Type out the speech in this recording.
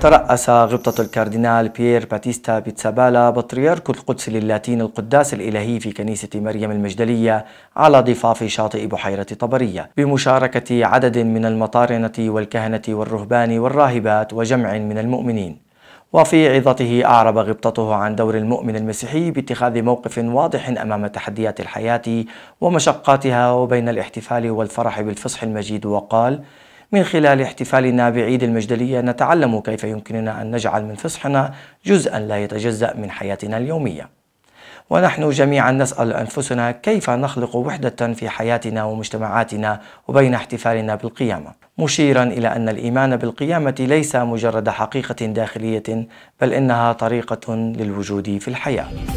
ترأس غبطة الكاردينال بيير باتيستا بيتسابالا بطريرك القدس للاتين القداس الإلهي في كنيسة مريم المجدلية على ضفاف شاطئ بحيرة طبرية بمشاركة عدد من المطارنة والكهنة والرهبان والراهبات وجمع من المؤمنين وفي عظته أعرب غبطته عن دور المؤمن المسيحي باتخاذ موقف واضح أمام تحديات الحياة ومشقاتها وبين الاحتفال والفرح بالفصح المجيد وقال من خلال احتفالنا بعيد المجدلية نتعلم كيف يمكننا أن نجعل من فصحنا جزءا لا يتجزأ من حياتنا اليومية ونحن جميعا نسأل أنفسنا كيف نخلق وحدة في حياتنا ومجتمعاتنا وبين احتفالنا بالقيامة مشيرا إلى أن الإيمان بالقيامة ليس مجرد حقيقة داخلية بل إنها طريقة للوجود في الحياة